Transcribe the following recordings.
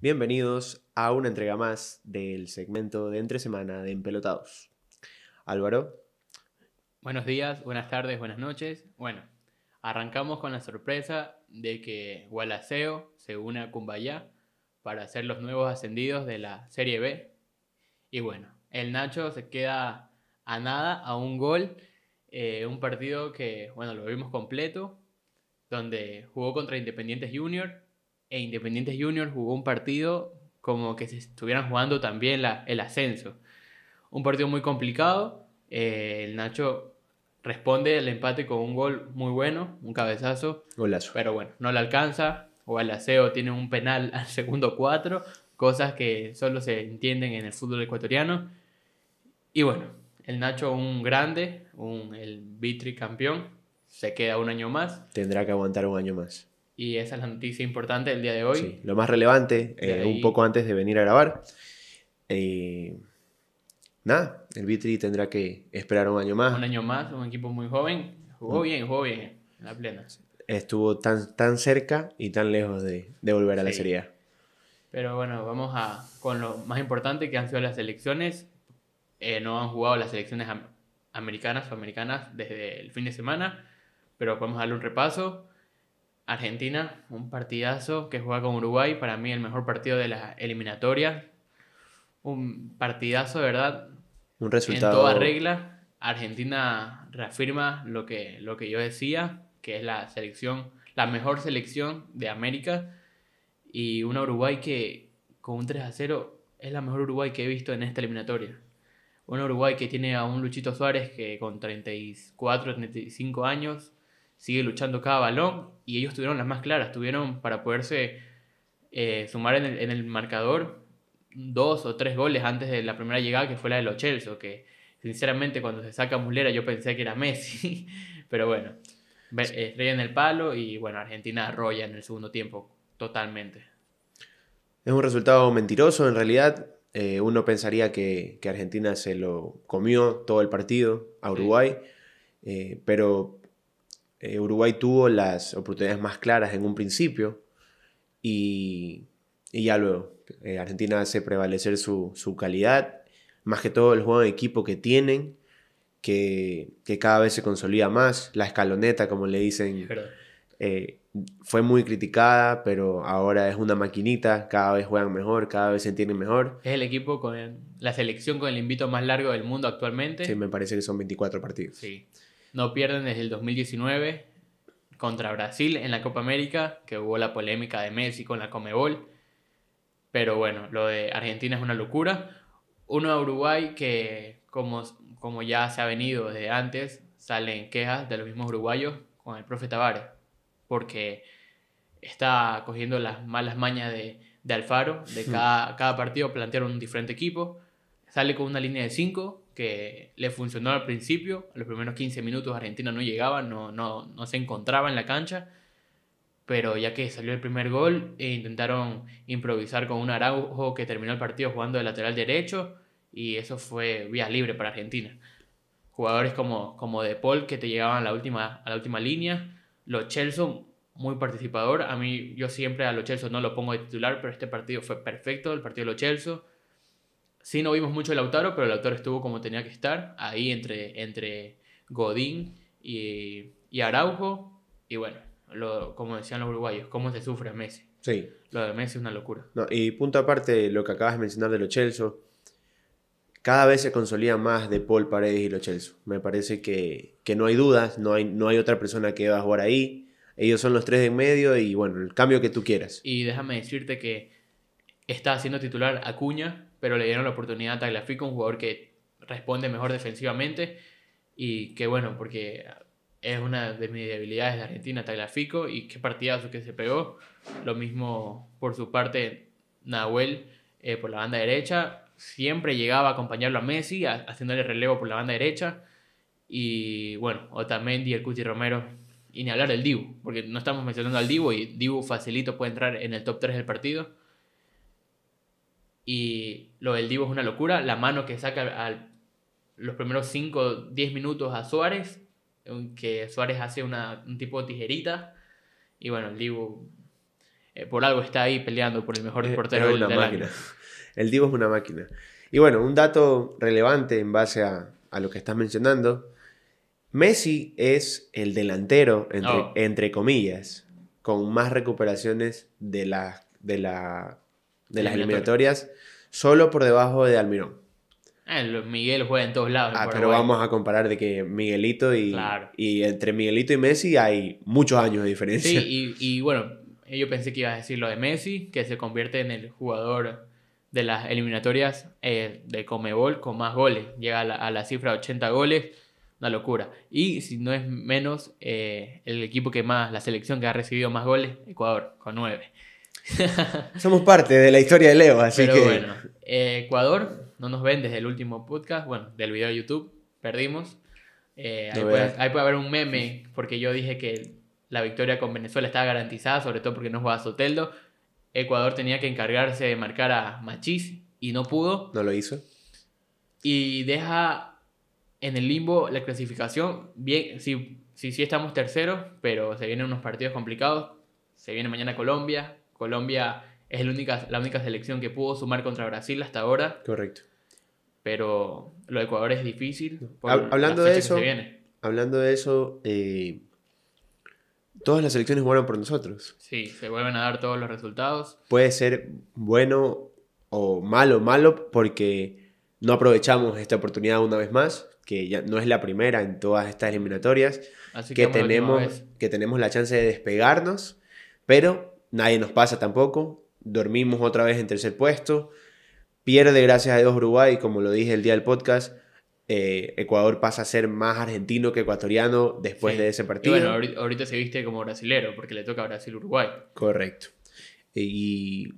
Bienvenidos a una entrega más del segmento de entre semana de Empelotados. Álvaro. Buenos días, buenas tardes, buenas noches. Bueno, arrancamos con la sorpresa de que Gualaceo se une a Cumbayá para ser los nuevos ascendidos de la Serie B. Y bueno, el Nacho se queda a nada, a un gol, eh, un partido que, bueno, lo vimos completo, donde jugó contra Independientes Junior, e Independiente Junior jugó un partido como que se estuvieran jugando también el ascenso. Un partido muy complicado. Eh, el Nacho responde al empate con un gol muy bueno, un cabezazo. Golazo. Pero bueno, no le alcanza. O el aseo tiene un penal al segundo cuatro, cosas que solo se entienden en el fútbol ecuatoriano. Y bueno, el Nacho un grande, un, el vitri campeón, se queda un año más. Tendrá que aguantar un año más. Y esa es la noticia importante del día de hoy. lo más relevante, eh, un poco antes de venir a grabar. Eh, nada, el Vitri tendrá que esperar un año más. Un año más, un equipo muy joven. Jugó mm. bien, jugó bien, en la plena. Estuvo tan, tan cerca y tan lejos de, volver a la Serie Pero bueno, vamos a con lo más importante que han sido las elecciones. Eh, no han jugado las elecciones americanas o americanas desde el fin de semana, pero podemos darle un repaso. Argentina, un partidazo que juega con Uruguay, para mí el mejor partido de la eliminatoria Un partidazo, de verdad. Un resultado. En toda regla. Argentina reafirma lo que, lo que yo decía, que es la selección, la mejor selección de América. Y un Uruguay que con un 3 a 0 es la mejor Uruguay que he visto en esta eliminatoria. Un Uruguay que tiene a un Luchito Suárez que con 34, 35 años sigue luchando cada balón y ellos tuvieron las más claras, tuvieron para poderse eh, sumar en el, marcador dos o tres goles antes de la primera llegada que fue la de los Chelsea, que sinceramente cuando se saca Mulera, yo pensé que era Messi, pero bueno, estrella eh, en el palo y bueno, Argentina arrolla en el segundo tiempo totalmente. Es un resultado mentiroso en realidad. Eh, uno pensaría que, Argentina se lo comió todo el partido a Uruguay, pero eh, Uruguay tuvo las oportunidades más claras en un principio y, ya luego eh, Argentina hace prevalecer su, su, calidad, más que todo el juego de equipo que tienen, que, que cada vez se consolida más, la escaloneta como le dicen. Eh, fue muy criticada, pero ahora es una maquinita, cada vez juegan mejor, cada vez se entienden mejor. Es el equipo con la selección con el invito más largo del mundo actualmente. Sí, me parece que son 24 partidos. Sí. No pierden desde el 2019 contra Brasil en la Copa América, que hubo la polémica de Messi con la Comebol. Pero bueno, lo de Argentina es una locura. Uno a Uruguay que, como, como ya se ha venido desde antes, salen quejas de los mismos uruguayos con el profe Tavares, porque está cogiendo las malas mañas de, Alfaro, de hmm. cada, partido plantearon un diferente equipo, sale con una línea de 5, que le funcionó al principio. los primeros 15 minutos Argentina no llegaba, no, no, se encontraba en la cancha. Pero ya que salió el primer gol, e intentaron improvisar con un Araujo que terminó el partido jugando de lateral derecho y eso fue vía libre para Argentina. Jugadores como, como De Paul que te llegaban a la última, a la última línea, Lo Chelsea muy participador. A mí yo siempre a Lo chelso no lo pongo de titular, pero este partido fue perfecto, el partido de Lo Chelsea Sí, no vimos mucho el Lautaro, pero el Autaro estuvo como tenía que estar, ahí entre, entre Godín y, Araujo. Y bueno, como decían los uruguayos, cómo se sufre Messi. Sí. Lo de Messi es una locura. y punto aparte, lo que acabas de mencionar de los Chelsea, cada vez se consolida más de Paul Paredes y los Chelsea. Me parece que, no hay dudas, no hay, no hay otra persona que va a jugar ahí. Ellos son los tres de en medio y bueno, el cambio que tú quieras. Y déjame decirte que está haciendo titular Acuña pero le dieron la oportunidad a Tagliafico, un jugador que responde mejor defensivamente y que bueno, porque es una de mis debilidades de Argentina, Tagliafico, y qué partidazo que se pegó. Lo mismo por su parte Nahuel eh, por la banda derecha, siempre llegaba a acompañarlo a Messi, haciéndole relevo por la banda derecha. Y bueno, Otamendi, el Cuti Romero, y ni hablar del Dibu, porque no estamos mencionando al Dibu, y Dibu facilito puede entrar en el top 3 del partido. Y lo del Divo es una locura. La mano que saca al, los primeros 5, 10 minutos a Suárez, que Suárez hace una, un tipo de tijerita. Y bueno, el Divo eh, por algo está ahí peleando por el mejor portero es máquina. El Divo es una máquina. Y bueno, un dato relevante en base a, lo que estás mencionando. Messi es el delantero, entre, oh. entre comillas, con más recuperaciones de la, de la de las eliminatorias, solo por debajo de Almirón. Ah, Miguel juega en todos lados. Ah, pero vamos a comparar de que Miguelito y, y entre Miguelito y Messi hay muchos años de diferencia. Sí, y, bueno, yo pensé que ibas a decir lo de Messi, que se convierte en el jugador de las eliminatorias eh, de Comebol con más goles. Llega a la, cifra de 80 goles, una locura. Y si no es menos, eh, el equipo que más, la selección que ha recibido más goles, Ecuador, con 9. Somos parte de la historia de Leo, así que... Eh, Ecuador no nos ven desde el último podcast, bueno, del video de YouTube, perdimos. Eh, ahí, puede, haber un meme, porque yo dije que la victoria con Venezuela estaba garantizada, sobre todo porque no jugaba Soteldo. Ecuador tenía que encargarse de marcar a Machís y no pudo. No lo hizo. Y deja en el limbo la clasificación. Bien, si estamos terceros, pero se vienen unos partidos complicados. Se viene mañana Colombia, Colombia es la única selección que pudo sumar contra Brasil hasta ahora. Correcto. Pero lo de Ecuador es difícil. hablando, de eso, hablando eh, de eso, todas las selecciones fueron por nosotros. Sí, se vuelven a dar todos los resultados. Puede ser bueno o malo, malo, porque no aprovechamos esta oportunidad una vez más, que ya no es la primera en todas estas eliminatorias, Así tenemos, que tenemos la chance de despegarnos, pero nadie nos pasa tampoco, dormimos otra vez en tercer puesto, pierde gracias a Dios Uruguay, como lo dije el día del podcast, eh, Ecuador pasa a ser más argentino que ecuatoriano después de ese partido. Y bueno, ahorita, se viste como brasilero, porque le toca a Brasil-Uruguay. Correcto. E, y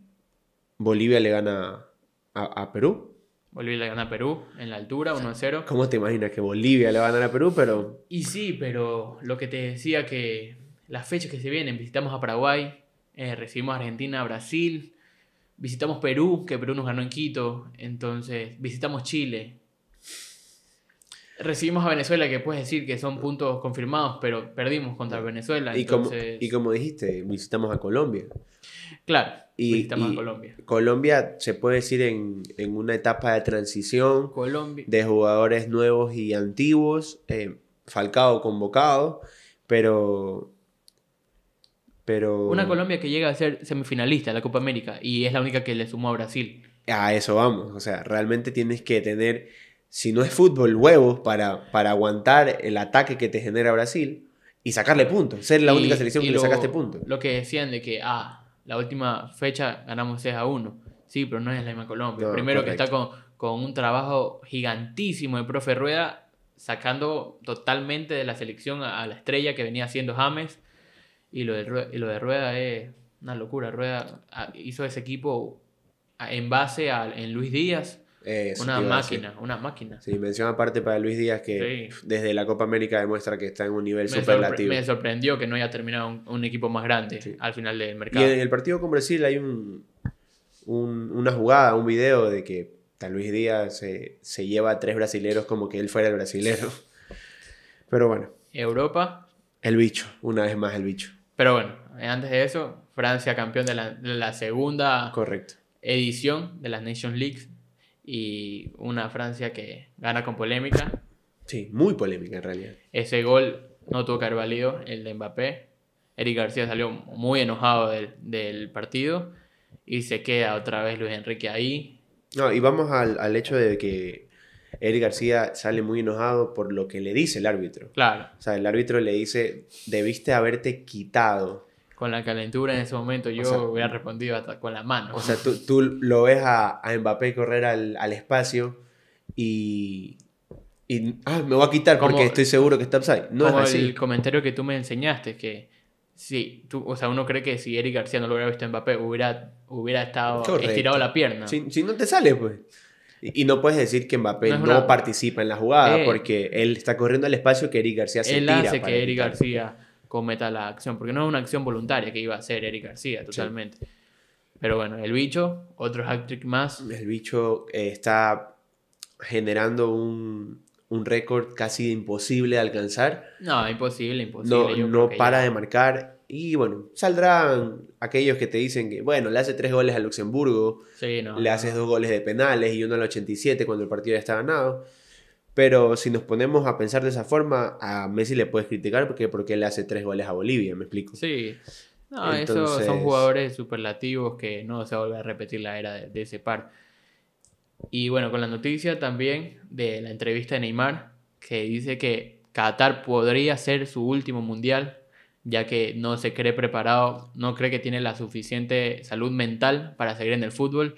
Bolivia le gana a, Perú. Bolivia le gana a Perú en la altura, 1 a 0. ¿Cómo te imaginas que Bolivia le va a ganar a Perú? Pero... Y sí, pero lo que te decía que las fechas que se vienen, visitamos a Paraguay, eh, recibimos a Argentina, Brasil, visitamos Perú, que Perú nos ganó en Quito, entonces visitamos Chile. Recibimos a Venezuela, que puedes decir que son puntos confirmados, pero perdimos contra Venezuela. Y, como, y como dijiste, visitamos a Colombia. Claro, visitamos a Colombia. Colombia se puede decir en, una etapa de transición Colombia. de jugadores nuevos y antiguos, eh, Falcao convocado, pero una Colombia que llega a ser semifinalista de la Copa América y es la única que le sumó a Brasil. A eso vamos, o sea, realmente tienes que tener, si no es fútbol, huevos para, para aguantar el ataque que te genera Brasil y sacarle puntos, ser la única selección que lo, le sacaste puntos. Lo que decían de que, ah, la última fecha ganamos 6 a 1, sí, pero no es la misma Colombia. Primero que está con, con un trabajo gigantísimo de profe Rueda, sacando totalmente de la selección a, a la estrella que venía haciendo James y lo de, Rueda, es una locura. Rueda ah, hizo ese equipo en base a en Luis Díaz. una máquina, una máquina. Sí, mención aparte para Luis Díaz que desde la Copa América demuestra que está en un nivel superlativo. me sorprendió que no haya terminado un, equipo más grande al final del mercado. Y en el partido con Brasil hay un, una jugada, un video de que tal Luis Díaz se, se lleva a tres brasileros como que él fuera el brasilero. Pero bueno. Europa. El bicho, una vez más el bicho. Pero bueno, antes de eso, Francia campeón de la, segunda edición de las Nations Leagues y una Francia que gana con polémica. Sí, muy polémica en realidad. Ese gol no tuvo que haber valido, el de Mbappé. Eric García salió muy enojado del, partido y se queda otra vez Luis Enrique ahí. No, y vamos al, al hecho de que Eric García sale muy enojado por lo que le dice el árbitro. Claro. O sea, el árbitro le dice, debiste haberte quitado. Con la calentura en ese momento yo hubiera respondido con la mano. O sea, tú, lo ves a, Mbappé correr al, espacio y y ah, me voy a quitar porque estoy seguro que está upside. No como el comentario que tú me enseñaste, que sí, tú, o sea, uno cree que si Eric García no lo hubiera visto a Mbappé, hubiera, hubiera estado estirado la pierna. si, no te sale, pues. Y no puedes decir que Mbappé no, participa en la jugada eh. porque él está corriendo al espacio que Eric García se tira. Él hace que Eric García cometa la acción, porque no es una acción voluntaria que iba a hacer Eric García totalmente. Pero bueno, el bicho, otro hat-trick más. El bicho eh, está generando un, un récord casi imposible de alcanzar. No, imposible, imposible. No, no para de marcar y bueno, saldrán aquellos que te dicen que, bueno, le hace tres goles a Luxemburgo, le haces dos goles de penales y uno al 87 cuando el partido ya está ganado. Pero si nos ponemos a pensar de esa forma, a Messi le puedes criticar porque, porque le hace tres goles a Bolivia, ¿me explico? Sí. No, son jugadores superlativos que no se vuelve a repetir la era de ese par. Y bueno, con la noticia también de la entrevista de Neymar, que dice que Qatar podría ser su último mundial ya que no se cree preparado, no cree que tiene la suficiente salud mental para seguir en el fútbol,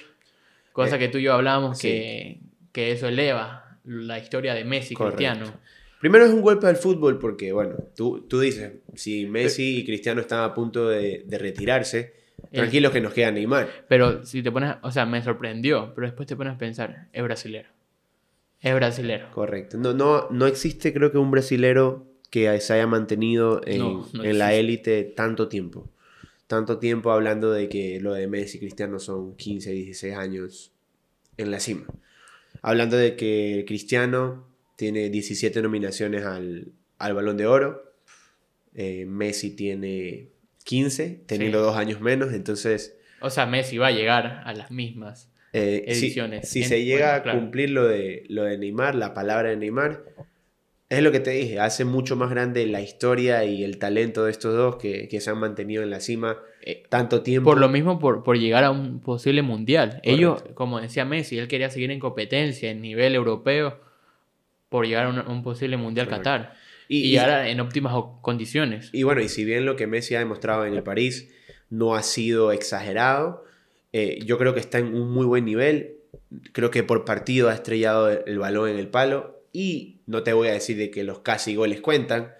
cosa eh, que tú y yo hablábamos que, eso eleva la historia de Messi y Cristiano. Primero es un golpe al fútbol porque, bueno, tú, tú dices, si Messi eh. y Cristiano están a punto de, retirarse, eh. tranquilos que nos queda Neymar. Pero si te pones, o sea, me sorprendió, pero después te pones a pensar, es brasilero. Es brasilero. Correcto. No, no, no existe, creo que, un brasilero que se haya mantenido en, la élite tanto tiempo. Tanto tiempo hablando de que lo de Messi y Cristiano son 15, 16 años en la cima. Hablando de que Cristiano tiene 17 nominaciones al, al Balón de Oro, eh, Messi tiene 15, teniendo dos años menos, entonces... O sea, Messi va a llegar a las mismas eh, ediciones. Si, se llega a cumplir lo de, lo de Neymar, la palabra de Neymar, es lo que te dije, hace mucho más grande la historia y el talento de estos dos que, se han mantenido en la cima eh, tanto tiempo. Por lo mismo, por, por llegar a un posible mundial. Ellos, como decía Messi, él quería seguir en competencia en nivel europeo por llegar a un, posible mundial Qatar. Y, ahora en óptimas condiciones. Y bueno, y si bien lo que Messi ha demostrado en el París no ha sido exagerado, eh, yo creo que está en un muy buen nivel. Creo que por partido ha estrellado el balón en el palo y no te voy a decir de que los casi goles cuentan,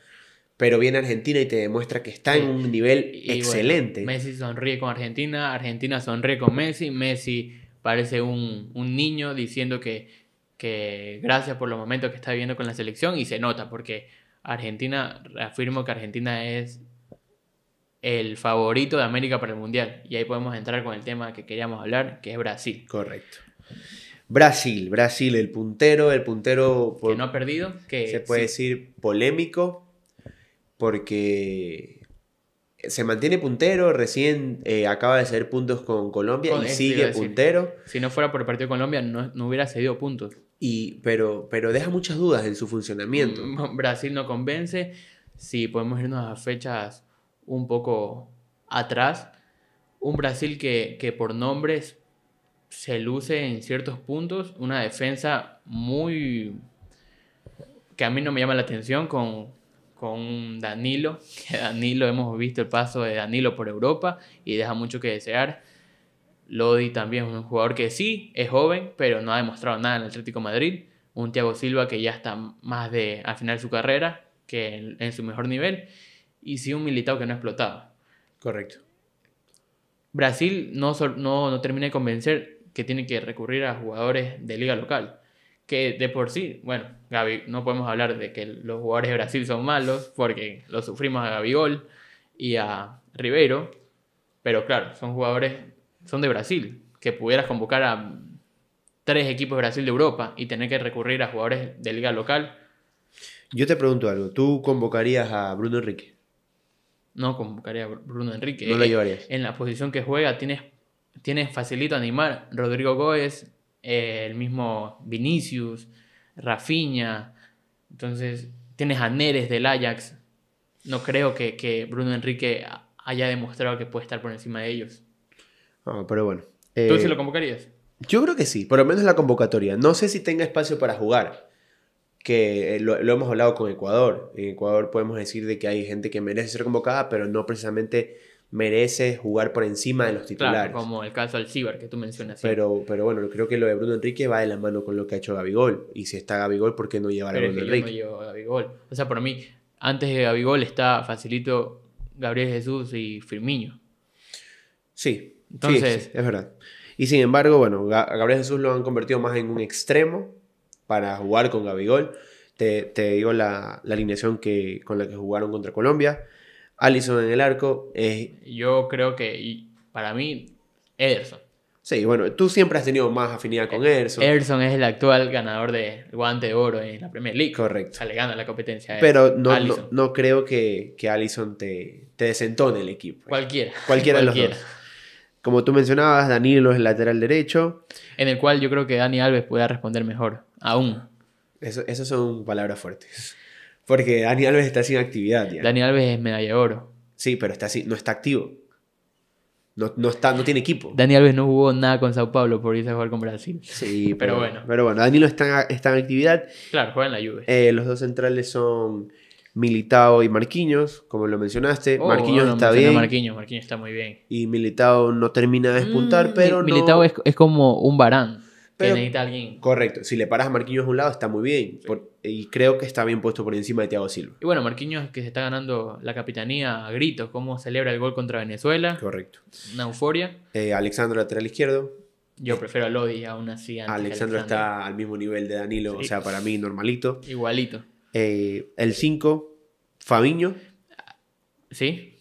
pero viene Argentina y te demuestra que está en un nivel excelente. Messi sonríe con Argentina, Argentina sonríe con Messi, Messi parece un, un niño diciendo que, que gracias por los momentos que está viviendo con la selección y se nota porque Argentina, afirmo que Argentina es el favorito de América para el Mundial y ahí podemos entrar con el tema que queríamos hablar, que es Brasil. Correcto. Brasil, Brasil, el puntero, el puntero... que no ha perdido, que... Se puede decir polémico, porque se mantiene puntero, recién eh, acaba de ceder puntos con Colombia y sigue puntero. Si no fuera por el partido de Colombia, no, hubiera cedido puntos. Y, pero, pero deja muchas dudas en su funcionamiento. Mm, Brasil no convence. Si podemos irnos a fechas un poco atrás, un Brasil que, que por nombres se luce en ciertos puntos. Una defensa muy. que a mí no me llama la atención con, con Danilo. Danilo, hemos visto el paso de Danilo por Europa y deja mucho que desear. Lodi también es un jugador que sí, es joven, pero no ha demostrado nada en el Atlético Madrid. Un Thiago Silva que ya está más de al final de su carrera que en, su mejor nivel. Y sí, un militado que no ha explotado. Correcto. Brasil no, no termina de convencer que tiene que recurrir a jugadores de liga local. Que de por sí, bueno, Gaby no podemos hablar de que los jugadores de Brasil son malos, porque lo sufrimos a Gabigol y a Ribeiro, pero claro, son jugadores, son de Brasil, que pudieras convocar a tres equipos de Brasil de Europa y tener que recurrir a jugadores de liga local. Yo te pregunto algo, ¿tú convocarías a Bruno Enrique? No convocaría a Bruno Enrique. No lo eh, llevarías. En la posición que juega tienes Tienes facilito animar. Rodrigo Góez, eh, el mismo Vinicius, Rafinha. Entonces, tienes a Neres del Ajax. No creo que, que Bruno Enrique haya demostrado que puede estar por encima de ellos. Ah, pero bueno. ¿Tú eh, sí lo convocarías? Yo creo que sí, por lo menos la convocatoria. No sé si tenga espacio para jugar, que eh, lo, lo hemos hablado con Ecuador. En Ecuador podemos decir de que hay gente que merece ser convocada, pero no precisamente merece jugar por encima de los titulares. como el caso del Ciber que tú mencionas. Pero, pero bueno, creo que lo de Bruno Enrique va de la mano con lo que ha hecho Gabigol. Y si está Gabigol, ¿por qué no llevar a Bruno Enrique? Gabigol. O sea, para mí, antes de Gabigol está facilito Gabriel Jesús y Firmiño. Sí, entonces es verdad. Y sin embargo, bueno, Gabriel Jesús lo han convertido más en un extremo para jugar con Gabigol. Te, te digo la, alineación que, con la que jugaron contra Colombia. Allison en el arco. es... Yo creo que, para mí, Ederson. Sí, bueno, tú siempre has tenido más afinidad con eh, Ederson. Ederson es el actual ganador de guante de oro en la Premier League. Correcto. O sea, le gana la competencia. A Pero no, creo que, que Allison te, te desentone el equipo. Cualquiera. Cualquiera, de los dos. Como tú mencionabas, Danilo es el lateral derecho. En el cual yo creo que Dani Alves pueda responder mejor, aún. Esas eso son palabras fuertes. Porque Dani Alves está sin actividad ya. Dani Alves es medalla de oro. Sí, pero está así, no está activo. No, está, no tiene equipo. Dani Alves no jugó nada con Sao Paulo por irse a jugar con Brasil. Sí, pero, bueno. Pero bueno, no está, está en actividad. Claro, juega en la lluvia. Eh, los dos centrales son Militao y Marquinhos, como lo mencionaste. Oh, Marquinhos está bien. Marquinhos, está muy bien. Y Militao no termina de despuntar, mm, pero. Militao es, es, como un varán necesita alguien. Correcto. Si le paras a Marquinhos a un lado, está muy bien. y creo que está bien puesto por encima de Thiago Silva. Y bueno, Marquinhos que se está ganando la capitanía a gritos. ¿Cómo celebra el gol contra Venezuela? Correcto. Una euforia. Eh, lateral izquierdo. Yo prefiero a Lodi aún así. Antes está al mismo nivel de Danilo. O sea, para mí, normalito. Igualito. Eh, el 5, Fabiño. Sí.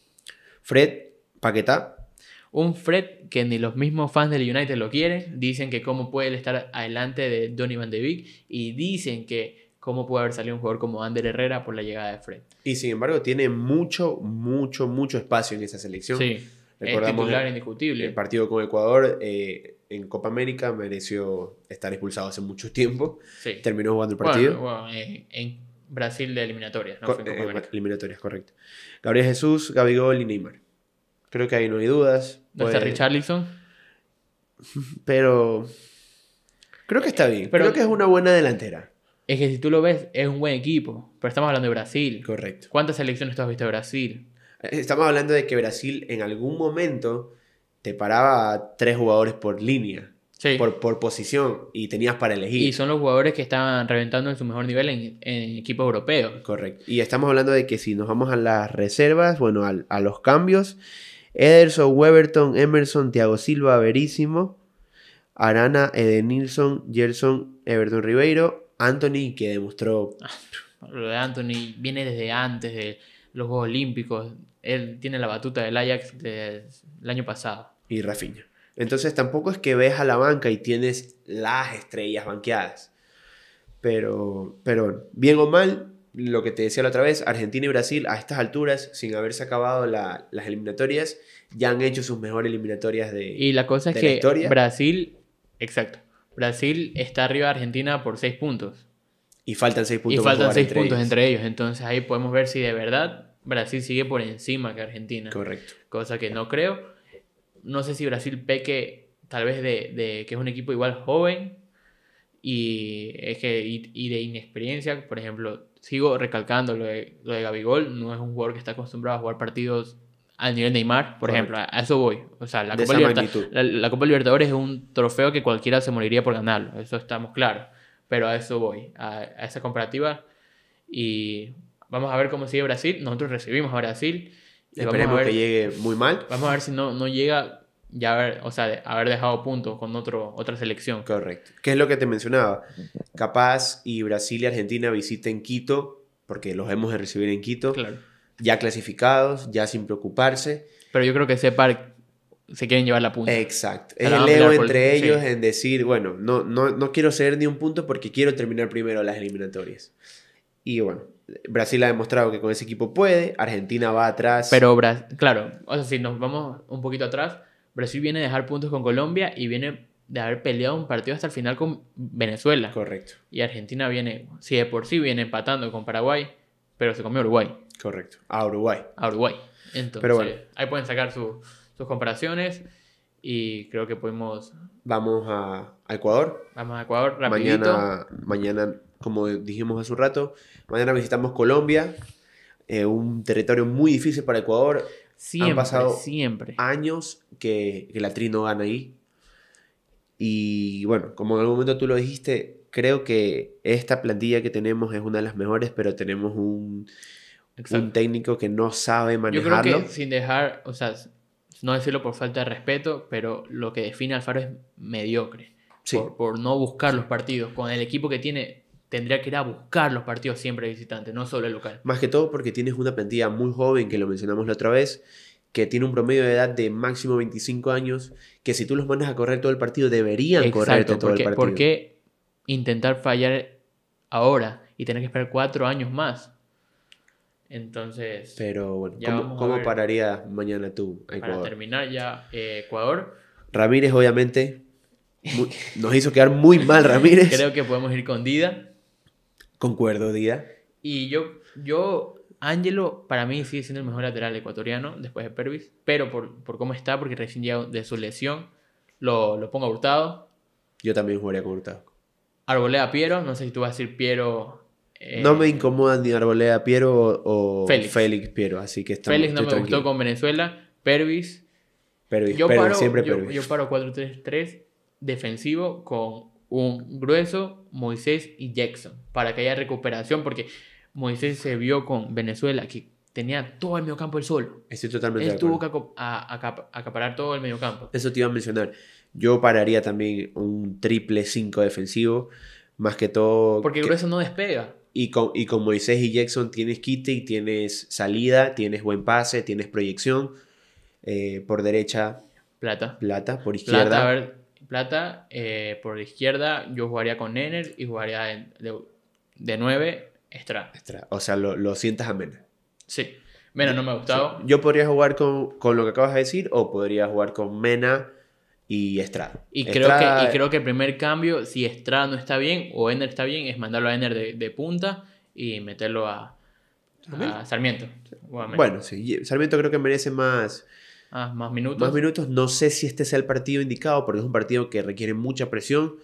Fred, Paquetá. Un Fred que ni los mismos fans del United lo quieren, dicen que cómo puede estar adelante de Donny Van de Beek y dicen que cómo puede haber salido un jugador como Ander Herrera por la llegada de Fred. Y sin embargo tiene mucho, mucho, mucho espacio en esa selección. Sí, Recordamos es el, indiscutible. El partido con Ecuador eh, en Copa América mereció estar expulsado hace mucho tiempo. Terminó jugando el partido. Eh, en Brasil de eliminatorias, ¿no? Eh, eliminatorias, correcto. Gabriel Jesús, Gabigol y Neymar. Creo que ahí no hay dudas. ¿No está pues. Richarlison? Pero. Creo que está bien. creo que es una buena delantera. Es que si tú lo ves, es un buen equipo. Pero estamos hablando de Brasil. Correcto. ¿Cuántas selecciones tú has visto de Brasil? Eh, estamos hablando de que Brasil en algún momento te paraba a tres jugadores por línea. Sí. Por, por, posición y tenías para elegir. Y son los jugadores que estaban reventando en su mejor nivel en, equipo europeo. Correcto. Y estamos hablando de que si nos vamos a las reservas, bueno, a los cambios, Ederson, Weberton, Emerson, Thiago Silva, Verísimo, Arana, Edenilson, Gerson, Everton Ribeiro, Anthony, que demostró. Ah, lo de Anthony viene desde antes de los Juegos Olímpicos. Él tiene la batuta del Ajax del año pasado. Y Rafinha. Entonces tampoco es que ves a la banca y tienes las estrellas banqueadas. Pero, pero bien o mal, lo que te decía la otra vez, Argentina y Brasil a estas alturas, sin haberse acabado las eliminatorias, ya han hecho sus mejores eliminatorias de Y la cosa es que Brasil, exacto, Brasil está arriba de Argentina por seis puntos. Y faltan seis puntos. Y faltan seis puntos entre ellos, entonces ahí podemos ver si de verdad Brasil sigue por encima que Argentina. Correcto. Cosa que no creo. No sé si Brasil peque tal vez de, que es un equipo igual joven y, es que, y de inexperiencia, por ejemplo, sigo recalcando lo de, lo de Gabigol, no es un jugador que está acostumbrado a jugar partidos al nivel Neymar, por ejemplo, a eso voy. O sea, la Copa, la, Copa, Libertadores es un trofeo que cualquiera se moriría por ganarlo, eso estamos claros, pero a eso voy, a, esa comparativa. Y vamos a ver cómo sigue Brasil, nosotros recibimos a Brasil. Esperemos que llegue muy mal. Vamos a ver si no, no llega ya haber, o sea, haber dejado puntos con otro, otra selección. Correcto. ¿Qué es lo que te mencionaba? Capaz y Brasil y Argentina visiten Quito, porque los hemos de recibir en Quito. Claro. Ya clasificados, ya sin preocuparse. Pero yo creo que ese par se quieren llevar la punta. Exacto. Es el ego entre ellos en decir, bueno, no, no, no quiero ceder ni un punto porque quiero terminar primero las eliminatorias. Y bueno, Brasil ha demostrado que con ese equipo puede, Argentina va atrás. Pero, claro, o sea, si nos vamos un poquito atrás, Brasil viene a dejar puntos con Colombia y viene de haber peleado un partido hasta el final con Venezuela. Correcto. Y Argentina viene, si de por sí viene empatando con Paraguay, pero se comió Uruguay. Correcto. A Uruguay. A Uruguay. Entonces, pero ahí pueden sacar sus comparaciones y creo que podemos... Vamos a, Ecuador. Vamos a Ecuador, rapidito. Mañana, mañana, como dijimos hace un rato, mañana visitamos Colombia, eh, un territorio muy difícil para Ecuador. Siempre, Han pasado siempre. años que, que la Tri no gana ahí. Y bueno, como en algún momento tú lo dijiste, creo que esta plantilla que tenemos es una de las mejores, pero tenemos un, un técnico que no sabe manejarlo. Yo creo que sin dejar, o sea, no decirlo por falta de respeto, pero lo que define al Alfaro es mediocre. por, no buscar los partidos. Con el equipo que tiene, tendría que ir a buscar los partidos siempre visitantes, no solo el local. Más que todo porque tienes una plantilla muy joven, que lo mencionamos la otra vez, que tiene un promedio de edad de máximo 25 años, que si tú los mandas a correr todo el partido, deberían correr todo el partido. ¿Por qué intentar fallar ahora y tener que esperar cuatro años más? Entonces. Pero bueno, ¿cómo, pararía mañana tú? Para terminar ya, eh, Ecuador. Ramírez, obviamente, nos hizo quedar muy mal Ramírez. Creo que podemos ir con Dida. Concuerdo, Díaz. Y yo, yo, Ángelo, para mí sigue siendo el mejor lateral ecuatoriano después de Pervis, pero por, por cómo está, porque recién llegó de su lesión, lo, pongo a Hurtado. Yo también jugaría con Hurtado. Arboleda Piero, no sé si tú vas a decir Piero. Eh, no me incomoda ni Arboleda Piero o, Félix. Piero, así que está Félix no me gustó con Venezuela. Pervis. Pervis, siempre Pervis. Yo paro 4-3-3 defensivo con un grueso Moisés y Jackson para que haya recuperación, porque Moisés se vio con Venezuela, que tenía todo el medio campo el sol Estoy totalmente Él tuvo que acaparar todo el medio campo. Eso te iba a mencionar. Yo pararía también un triple 5 defensivo, más que todo. Porque grueso no despega. Y con, y Moisés y Jackson tienes quite y tienes salida, tienes buen pase, tienes proyección. Eh, por derecha. Plata. Plata. Por izquierda. a ver, plata. Eh, por la izquierda yo jugaría con Enner y jugaría de, 9 extra. O sea, lo, sientas a Mena. Sí. Mena no me ha gustado. Yo podría jugar con, lo que acabas de decir o podría jugar con Mena y Estrada. Y creo, Que, creo que el primer cambio, si Estrada no está bien o Enner está bien, es mandarlo a Enner de, punta y meterlo a, a Sarmiento. Bueno, sí. Sarmiento creo que merece más Ah, más minutos. Más minutos. No sé si este sea el partido indicado, porque es un partido que requiere mucha presión.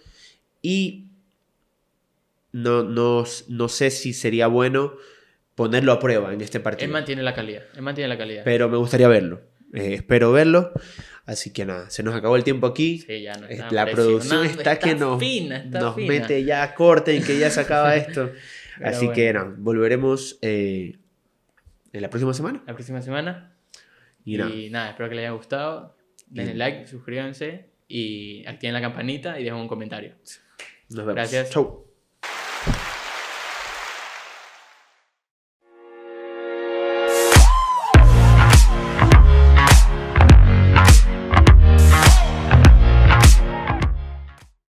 Y no, no, no sé si sería bueno ponerlo a prueba en este partido. Él mantiene la calidad. Él mantiene la calidad. Pero me gustaría verlo. Eh, espero verlo. Así que nada, se nos acabó el tiempo aquí. Sí, ya no está la producción está, que nos, nos mete ya a corte en que ya se acaba esto. Así que nada, volveremos eh, en la próxima semana. La próxima semana. Y, nada. espero que les haya gustado. Denle like, suscríbanse y activen la campanita y dejen un comentario. los vemos. Gracias. Chau.